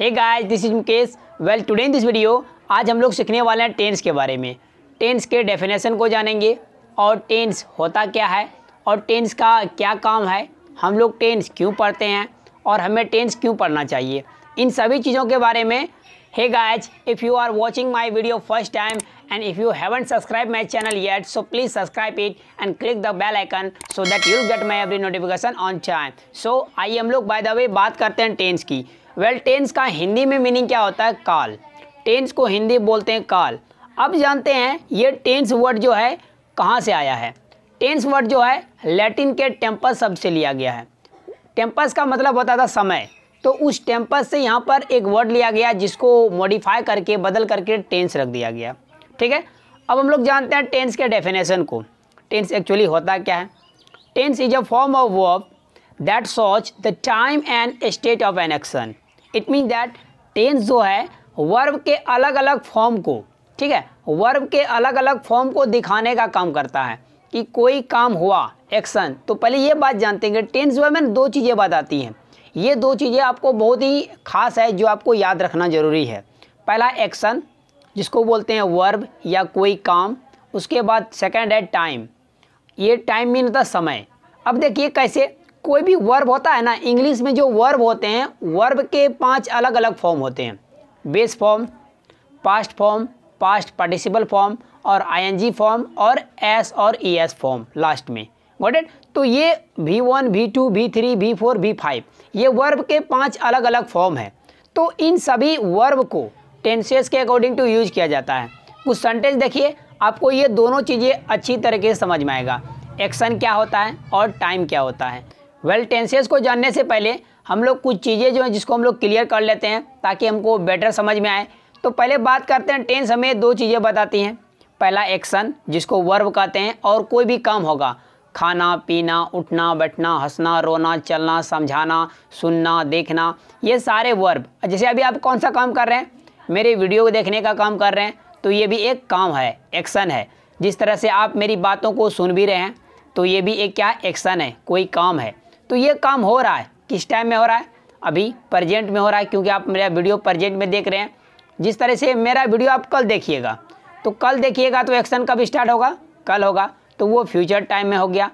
hey guys this is Mukesh well today in this video आज हम लोग सीखने वाले हैं टेंस के बारे में टेंस के डेफिनेशन को जानेंगे और टेंस होता क्या है और टेंस का क्या काम है हम लोग टेंस क्यों पढ़ते हैं और हमें टेंस क्यों पढ़ना चाहिए इन सभी चीज़ों के बारे में hey guys if you are watching my video first time and if you haven't subscribe my channel yet so please subscribe it and click the bell icon so that you get my every notification on chime so आइए हम लोग by the way बात करते हैं tense की well tense का हिंदी में meaning क्या होता है काल टेंस को हिंदी बोलते हैं काल अब जानते हैं ये टेंस वर्ड जो है कहाँ से आया है टेंस वर्ड जो है लैटिन के टेम्पस शब्द से लिया गया है टेम्पस का मतलब होता था समय तो उस टेम्पस से यहाँ पर एक वर्ड लिया गया जिसको मॉडिफाई करके बदल करके टेंस रख दिया गया ठीक है अब हम लोग जानते हैं टेंस के डेफिनेशन को टेंस एक्चुअली होता क्या है tense is a form of verb that shows the time and state of an action it mean that tense जो है वर्ब के अलग अलग फॉर्म को ठीक है वर्ब के अलग अलग फॉर्म को दिखाने का काम करता है कि कोई काम हुआ एक्शन तो पहले ये बात जानते हैं कि टेंस जो है मैंने दो चीज़ें बताती हैं ये दो चीज़ें आपको बहुत ही खास है जो आपको याद रखना ज़रूरी है पहला एक्शन जिसको बोलते हैं वर्ब या कोई काम उसके बाद सेकेंड है टाइम ये टाइम मीन होता समय अब देखिए कैसे कोई भी वर्ब होता है ना इंग्लिश में जो वर्ब होते हैं वर्ब के पांच अलग अलग फॉर्म होते हैं base form past form past participle form और आईएनजी फॉर्म और एस और ई एस फॉर्म लास्ट में गॉट इट तो ये V one V two V three V four V five ये वर्ब के पांच अलग अलग फॉर्म है तो इन सभी वर्ब को टेंसेस के अकॉर्डिंग टू यूज किया जाता है कुछ सेंटेंस देखिए आपको ये दोनों चीज़ें अच्छी तरीके से समझ में आएगा एक्शन क्या होता है और टाइम क्या होता है वेल टेंसेस को जानने से पहले हम लोग कुछ चीज़ें जो हैं जिसको हम लोग क्लियर कर लेते हैं ताकि हमको बेटर समझ में आए तो पहले बात करते हैं टेंस हमें दो चीज़ें बताती हैं पहला एक्शन जिसको वर्ब कहते हैं और कोई भी काम होगा खाना पीना उठना बैठना हंसना रोना चलना समझाना सुनना देखना ये सारे वर्ब जैसे अभी आप कौन सा काम कर रहे हैं मेरे वीडियो को देखने का काम कर रहे हैं तो ये भी एक काम है एक्शन है जिस तरह से आप मेरी बातों को सुन भी रहे हैं तो ये भी एक क्या एक्शन है कोई काम है तो ये काम हो रहा है किस टाइम में हो रहा है अभी प्रजेंट में हो रहा है क्योंकि आप मेरा वीडियो प्रजेंट में देख रहे हैं जिस तरह से मेरा वीडियो आप कल देखिएगा तो कल देखिएगा तो एक्शन कब स्टार्ट होगा कल होगा तो वो फ्यूचर टाइम में हो गया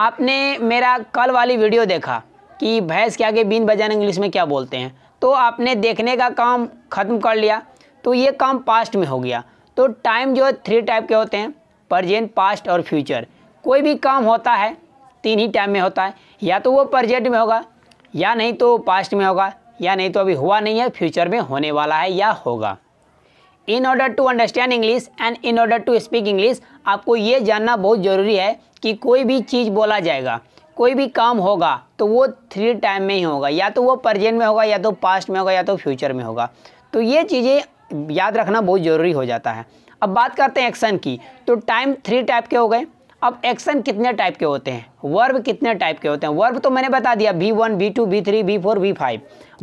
आपने मेरा कल वाली वीडियो देखा कि भैंस के आगे बीन बजान इंग्लिश में क्या बोलते हैं तो आपने देखने का काम ख़त्म कर लिया तो ये काम पास्ट में हो गया तो टाइम जो है थ्री टाइप के होते हैं प्रजेंट पास्ट और फ्यूचर कोई भी काम होता है तीन ही टाइम में होता है या तो वो प्रजेंट में होगा या नहीं तो पास्ट में होगा या नहीं तो अभी हुआ नहीं है फ्यूचर में होने वाला है या होगा in order to understand English and in order to speak English आपको ये जानना बहुत ज़रूरी है कि कोई भी चीज़ बोला जाएगा कोई भी काम होगा तो वो थ्री टाइम में ही होगा या तो वो प्रजेंट में होगा या तो पास्ट में होगा या तो फ्यूचर में होगा तो ये चीज़ें याद रखना बहुत ज़रूरी हो जाता है अब बात करते हैं एक्शन की तो टाइम थ्री टाइप के हो गए अब एक्शन कितने टाइप के होते हैं वर्ब कितने टाइप के होते हैं वर्ब तो मैंने बता दिया B one B two B three B four B five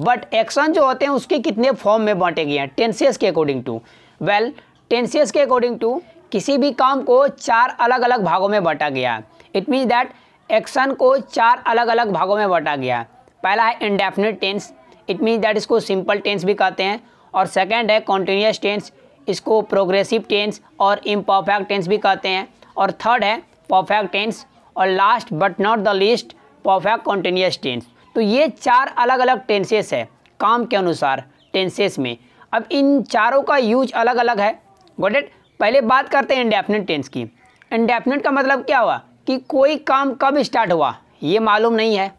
but action जो होते हैं उसके कितने फॉर्म में बांटे गए हैं टेंसेस के अकॉर्डिंग टू वेल टेंसेस के अकॉर्डिंग टू किसी भी काम को चार अलग अलग भागों में बांटा गया है इट मीन्स दैट एक्शन को चार अलग अलग भागों में बांटा गया पहला है indefinite tense it means that इसको सिंपल टेंस भी कहते हैं और सेकेंड है कॉन्टीन्यूस टेंस इसको प्रोग्रेसिव टेंस और इम्परफेक्ट टेंस भी कहते हैं और थर्ड है परफेक्ट टेंस और last but not the least perfect continuous tense तो ये चार अलग अलग टेंसेस है काम के अनुसार टेंसेस में अब इन चारों का यूज अलग अलग है गोडेट पहले बात करते हैं इंडेफिनेट टेंस की इंडेफिनेट का मतलब क्या हुआ कि कोई काम कब स्टार्ट हुआ ये मालूम नहीं है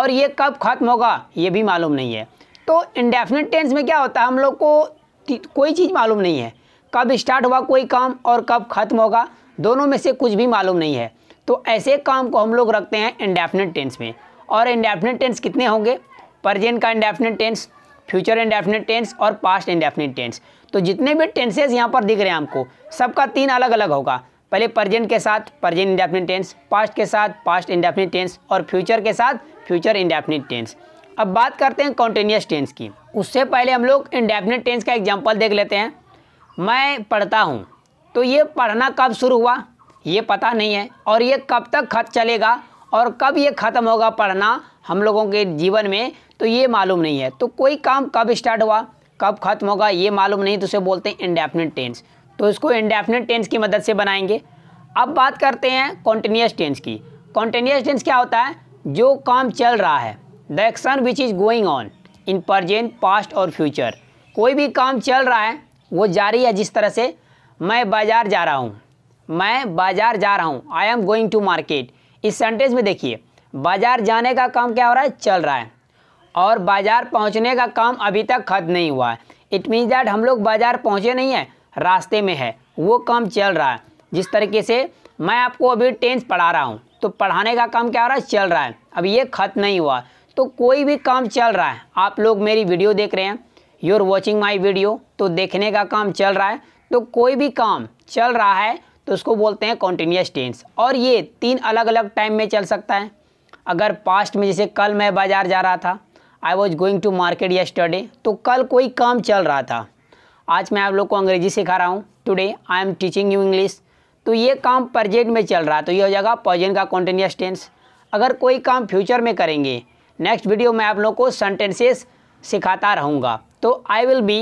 और ये कब ख़त्म होगा ये भी मालूम नहीं है तो इंडेफिनेट टेंस में क्या होता है हम लोग को कोई चीज़ मालूम नहीं है कब स्टार्ट हुआ कोई काम और कब ख़त्म होगा दोनों में से कुछ भी मालूम नहीं है तो ऐसे काम को हम लोग रखते हैं इंडेफिनेट टेंस में और इंडेफिनेट टेंस कितने होंगे परजेंट का indefinite tense future indefinite tense और पास्ट इंडेफिनेट टेंस तो जितने भी टेंसेज यहाँ पर दिख रहे हैं हमको सबका तीन अलग अलग होगा पहले परजेंट के साथ परजेंट इंडेफिनेट टेंस पास्ट के साथ पास्ट इंडेफिनेट टेंस और फ्यूचर के साथ फ्यूचर इंडेफिनेट टेंस अब बात करते हैं कॉन्टीन्यूस टेंस की उससे पहले हम लोग इंडेफिनेट टेंस का एग्जाम्पल देख लेते हैं मैं पढ़ता हूँ तो ये पढ़ना कब शुरू हुआ ये पता नहीं है और ये कब तक खत चलेगा और कब ये ख़त्म होगा पढ़ना हम लोगों के जीवन में तो ये मालूम नहीं है तो कोई काम कब स्टार्ट हुआ कब ख़त्म होगा ये मालूम नहीं तो उसे बोलते हैं इंडेफिनिट टेंस तो इसको इंडेफिनिट टेंस की मदद से बनाएंगे अब बात करते हैं कॉन्टीन्यूस टेंस की कॉन्टीन्यूस टेंस क्या होता है जो काम चल रहा है the action which is going on in present past और फ्यूचर कोई भी काम चल रहा है वो जारी है जिस तरह से मैं बाज़ार जा रहा हूँ मैं बाज़ार जा रहा हूँ I am going to market इस सेंटेंस में देखिए बाज़ार जाने का काम क्या हो रहा है चल रहा है और बाज़ार पहुँचने का काम अभी तक खत्म नहीं हुआ है इट मीन्स डैट हम लोग बाज़ार पहुँचे नहीं हैं रास्ते में है वो काम चल रहा है जिस तरीके से मैं आपको अभी टेंथ पढ़ा रहा हूँ तो पढ़ाने का काम क्या हो रहा है चल रहा है अब ये खत्म नहीं हुआ तो कोई भी काम चल रहा है आप लोग मेरी वीडियो देख रहे हैं आर वॉचिंग माई वीडियो तो देखने का काम चल रहा है तो कोई भी काम चल रहा है तो उसको बोलते हैं कॉन्टीन्यूस टेंस और ये तीन अलग अलग टाइम में चल सकता है अगर पास्ट में जैसे कल मैं बाज़ार जा रहा था I was going to market yesterday तो कल कोई काम चल रहा था आज मैं आप लोग को अंग्रेजी सिखा रहा हूँ today I am teaching you English तो ये काम प्रजेंट में चल रहा है तो ये हो जाएगा पॉजन का कॉन्टीन्यूस टेंस अगर कोई काम फ्यूचर में करेंगे नेक्स्ट वीडियो में आप लोग को सेंटेंसेस सिखाता रहूँगा तो I will be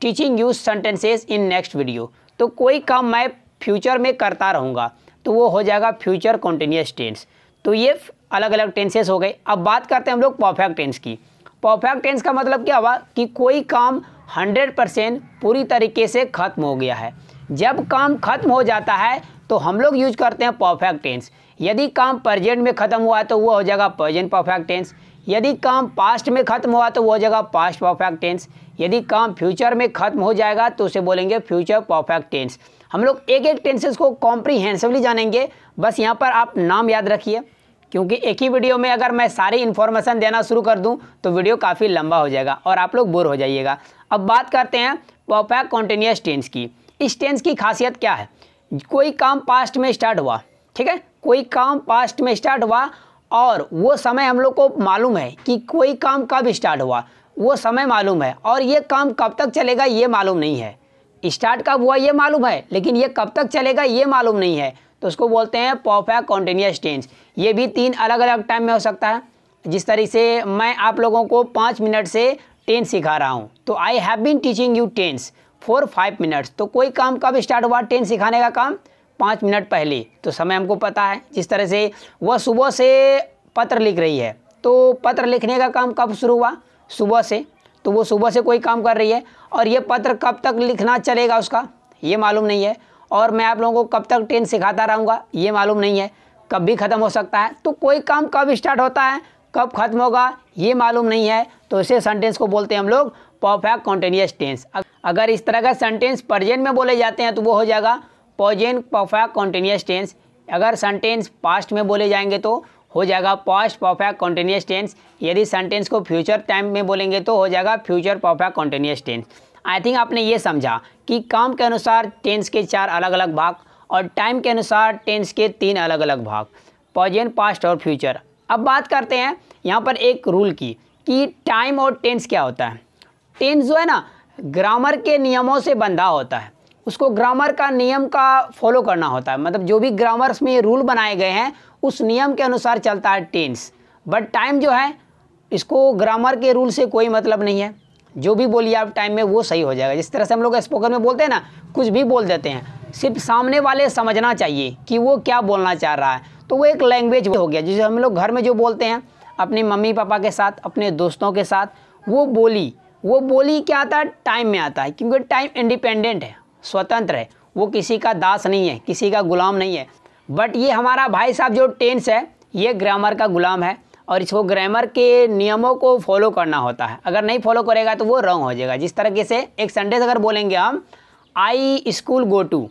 teaching use sentences in next video तो कोई काम मैं फ्यूचर में करता रहूँगा तो वो हो जाएगा फ्यूचर कॉन्टीन्यूस टेंस तो ये अलग अलग टेंसेस हो गए अब बात करते हैं हम लोग परफेक्ट टेंस की परफेक्ट टेंस का मतलब क्या हुआ कि कोई काम 100 परसेंट पूरी तरीके से ख़त्म हो गया है जब काम ख़त्म हो जाता है तो हम लोग यूज करते हैं परफेक्ट टेंस यदि काम प्रजेंट में ख़त्म हुआ है तो वो हो जाएगा प्रजेंट परफेक्ट टेंस यदि काम पास्ट में ख़त्म हुआ तो वो हो जाएगा पास्ट परफेक्ट टेंस यदि काम फ्यूचर में ख़त्म हो जाएगा तो उसे बोलेंगे फ्यूचर परफेक्ट टेंस हम लोग एक एक टेंसेस को कॉम्प्रीहेंसिवली जानेंगे बस यहाँ पर आप नाम याद रखिए क्योंकि एक ही वीडियो में अगर मैं सारी इन्फॉर्मेशन देना शुरू कर दूँ तो वीडियो काफ़ी लंबा हो जाएगा और आप लोग बोर हो जाइएगा अब बात करते हैं परफेक्ट कॉन्टीन्यूस टेंस की इस टेंस की खासियत क्या है कोई काम पास्ट में स्टार्ट हुआ ठीक है कोई काम पास्ट में स्टार्ट हुआ और वो समय हम लोग को मालूम है कि कोई काम कब स्टार्ट हुआ वो समय मालूम है और ये काम कब तक चलेगा ये मालूम नहीं है स्टार्ट कब हुआ ये मालूम है लेकिन ये कब तक चलेगा ये मालूम नहीं है तो उसको बोलते हैं परफेक्ट कॉन्टीन्यूस टेंस ये भी तीन अलग अलग टाइम में हो सकता है जिस तरीके से मैं आप लोगों को पाँच मिनट से टेंस सिखा रहा हूँ तो I have been teaching you tense four five minutes तो कोई काम कब स्टार्ट हुआ टेंस सिखाने का काम पाँच मिनट पहले तो समय हमको पता है जिस तरह से वह सुबह से पत्र लिख रही है तो पत्र लिखने का काम कब शुरू हुआ सुबह से तो वो सुबह से कोई काम कर रही है और ये पत्र कब तक लिखना चलेगा उसका ये मालूम नहीं है और मैं आप लोगों को कब तक ट्रेन सिखाता रहूँगा ये मालूम नहीं है कब भी ख़त्म हो सकता है तो कोई काम कब स्टार्ट होता है कब ख़त्म होगा ये मालूम नहीं है तो इसे सेंटेंस को बोलते हैं हम लोग परफेक्ट कॉन्टीन्यूस टेंस अगर इस तरह का सेंटेंस प्रजेंट में बोले जाते हैं तो वो हो जाएगा पॉजेन परफेक्ट कॉन्टीन्यूस टेंस अगर सेंटेंस पास्ट में बोले जाएंगे तो हो जाएगा पास्ट परफेक्ट कॉन्टीन्यूस टेंस यदि सेंटेंस को फ्यूचर टाइम में बोलेंगे तो हो जाएगा future perfect continuous tense I think आपने ये समझा कि काम के अनुसार टेंस के चार अलग अलग भाग और टाइम के अनुसार टेंस के तीन अलग अलग भाग पॉजेंट पास्ट और फ्यूचर अब बात करते हैं यहाँ पर एक रूल की कि टाइम और टेंस क्या होता है टेंस जो है ना ग्रामर के नियमों से बंधा होता है उसको ग्रामर का नियम का फॉलो करना होता है मतलब जो भी ग्रामर्स में रूल बनाए गए हैं उस नियम के अनुसार चलता है टेंस बट टाइम जो है इसको ग्रामर के रूल से कोई मतलब नहीं है जो भी बोलिए आप टाइम में वो सही हो जाएगा जिस तरह से हम लोग स्पोकन में बोलते हैं ना कुछ भी बोल देते हैं सिर्फ सामने वाले समझना चाहिए कि वो क्या बोलना चाह रहा है तो वो एक लैंग्वेज हो गया जिसे हम लोग घर में जो बोलते हैं अपने मम्मी पापा के साथ अपने दोस्तों के साथ वो बोली वो बोली क्या आता है टाइम में आता है क्योंकि टाइम इंडिपेंडेंट है स्वतंत्र है वो किसी का दास नहीं है किसी का गुलाम नहीं है बट ये हमारा भाई साहब जो टेंस है ये ग्रामर का गुलाम है और इसको ग्रामर के नियमों को फॉलो करना होता है अगर नहीं फॉलो करेगा तो वो रॉन्ग हो जाएगा जिस तरीके से एक सेंटेंस अगर बोलेंगे हम आई स्कूल गो टू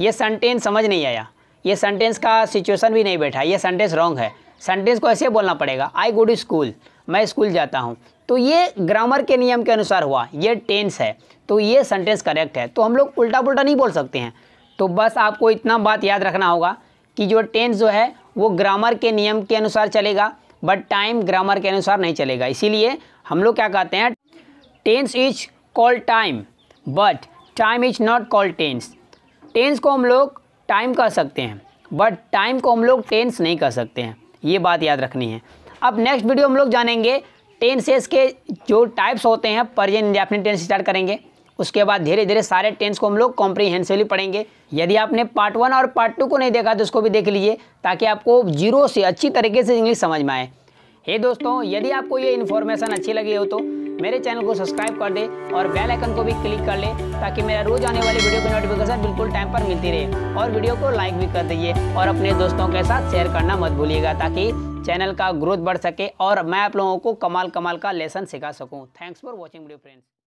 ये सेंटेंस समझ नहीं आया ये सेंटेंस का सिचुएशन भी नहीं बैठा ये सेंटेंस रॉन्ग है सेंटेंस को ऐसे बोलना पड़ेगा आई गो टू स्कूल मैं स्कूल जाता हूँ तो ये ग्रामर के नियम के अनुसार हुआ ये टेंस है तो ये सेंटेंस करेक्ट है तो हम लोग उल्टा पुल्टा नहीं बोल सकते हैं तो बस आपको इतना बात याद रखना होगा कि जो टेंस जो है वो ग्रामर के नियम के अनुसार चलेगा बट टाइम ग्रामर के अनुसार नहीं चलेगा इसीलिए हम लोग क्या कहते हैं tense is call time but time is not call tense tense को हम लोग टाइम कह सकते हैं बट टाइम को हम लोग टेंस नहीं कह सकते हैं ये बात याद रखनी है अब नेक्स्ट वीडियो हम लोग जानेंगे टेंसेस के जो टाइप्स होते हैं परजेंट इंडिया टेंस स्टार्ट करेंगे उसके बाद धीरे धीरे सारे टेंस को हम लोग कॉम्प्रीहेंसिवली पढ़ेंगे यदि आपने पार्ट वन और पार्ट टू को नहीं देखा तो उसको भी देख लीजिए ताकि आपको जीरो से अच्छी तरीके से इंग्लिश समझ में आए हे दोस्तों यदि आपको ये इन्फॉर्मेशन अच्छी लगी हो तो मेरे चैनल को सब्सक्राइब कर दे और बेल आइकन को भी क्लिक कर ले ताकि मेरा रोज आने वाली वीडियो की नोटिफिकेशन बिल्कुल टाइम पर मिलती रहे और वीडियो को लाइक भी कर दीजिए और अपने दोस्तों के साथ शेयर करना मत भूलिएगा ताकि चैनल का ग्रोथ बढ़ सके और मैं आप लोगों को कमाल कमाल का लेसन सिखा सकूँ thanks for watching video friends